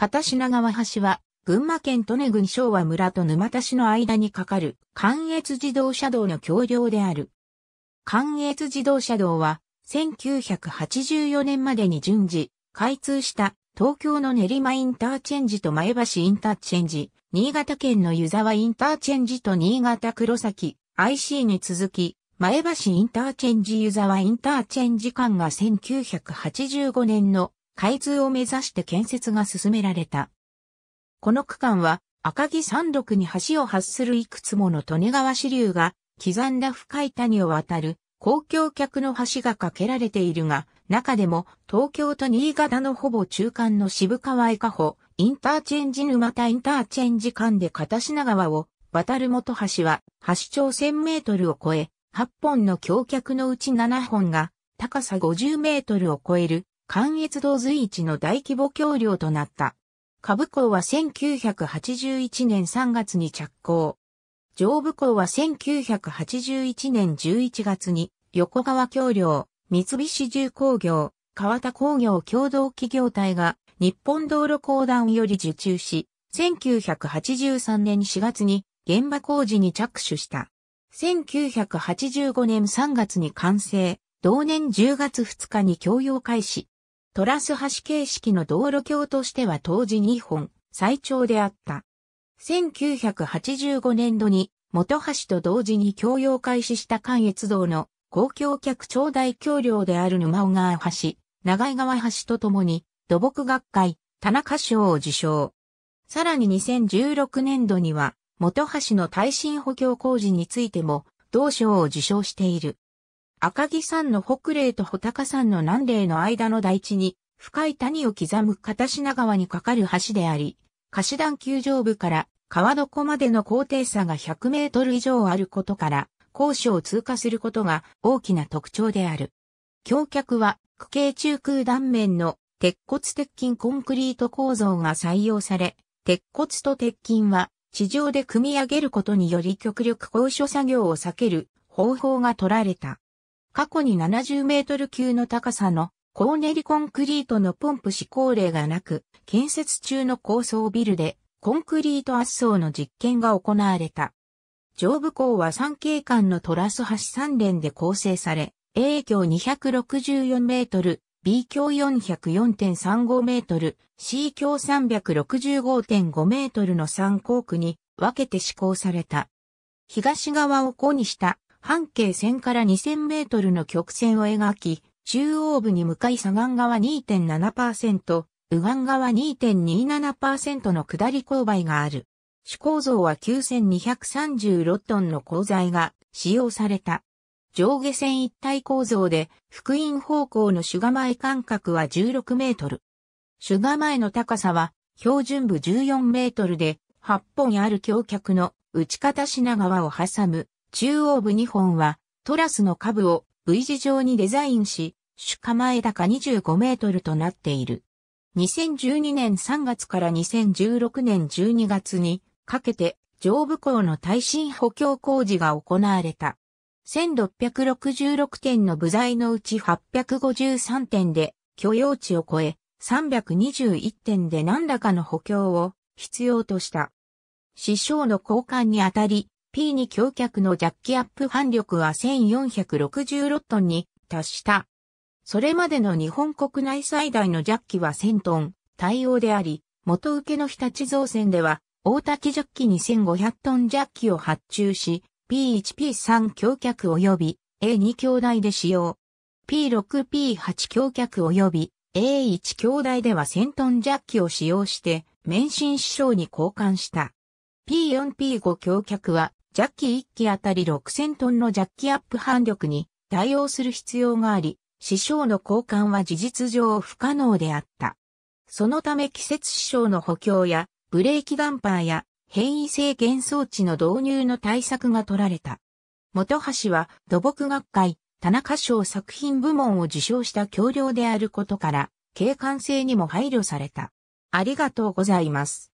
片品川橋は、群馬県利根郡昭和村と沼田市の間にかかる関越自動車道の橋梁である。関越自動車道は、1984年までに順次、開通した東京の練馬インターチェンジと前橋インターチェンジ、新潟県の湯沢インターチェンジと新潟黒崎 IC に続き、前橋インターチェンジ湯沢インターチェンジ間が1985年の開通を目指して建設が進められた。この区間は赤城山麓に橋を発するいくつもの利根川支流が刻んだ深い谷を渡る公共客の橋が架けられているが、中でも東京と新潟のほぼ中間の渋川江香保、インターチェンジ沼田インターチェンジ間で片品川を渡る元橋は橋長1000メートルを超え、8本の橋脚のうち7本が高さ50メートルを超える関越道随一の大規模橋梁となった。下部港は1981年3月に着工。上部港は1981年11月に横川橋梁、三菱重工業、川田工業共同企業体が日本道路公団より受注し、1983年4月に現場工事に着手した。1985年3月に完成、同年10月2日に供用開始。トラス橋形式の道路橋としては当時2本、最長であった。1985年度に、元橋と同時に供用開始した関越道の公共客頂戴橋梁である沼尾川橋、長井川橋とともに土木学会、田中賞を受賞。さらに2016年度には、元橋の耐震補強工事についても、同賞を受賞している。赤城山の北嶺と穂高山の南嶺の間の台地に、深い谷を刻む片品川に架かる橋であり、下子段球場部から川床までの高低差が100メートル以上あることから、高所を通過することが大きな特徴である。橋脚は、区形中空断面の鉄骨鉄筋コンクリート構造が採用され、鉄骨と鉄筋は地上で組み上げることにより極力高所作業を避ける方法が取られた。過去に70メートル級の高さの高練りコンクリートのポンプ施行例がなく、建設中の高層ビルでコンクリート圧層の実験が行われた。上部港は三景間のトラス橋3連で構成され、A 橋264メートル、B 橋404.35メートル、C 橋365.5メートルの3校区に分けて施行された。東側を弧にした半径1000から2000メートルの曲線を描き、中央部に向かい左岸側2.7%、右岸側2.27%の下り勾配がある。主構造は9236トンの鋼材が使用された。上下線一体構造で、福音方向の主構前間隔は16メートル。主構前の高さは標準部14メートルで、8本ある橋脚の打ち方品川を挟む中央部2本はトラスの下部を V 字状にデザインし、主構え高25メートルとなっている。2012年3月から2016年12月にかけて上部港の耐震補強工事が行われた。1666点の部材のうち853点で許容値を超え、321点で何らかの補強を必要とした。師匠の交換にあたり、P に橋脚のジャッキアップ反力は1466トンに達した。それまでの日本国内最大のジャッキは1000トン、対応であり、元受けの日立造船では、大滝ジャッキに1500トンジャッキを発注し、P1P3 橋脚及び A2 橋台で使用。P6P8 橋脚及び A1 橋台では1000トンジャッキを使用して、免震師匠に交換した。P4P5 橋脚はジャッキ1機あたり6000トンのジャッキアップ反力に対応する必要があり、師匠の交換は事実上不可能であった。そのため季節師匠の補強や、ブレーキダンパーや変異性幻想値の導入の対策が取られた。元橋は土木学会、田中賞作品部門を受賞した橋梁であることから、景観性にも配慮された。ありがとうございます。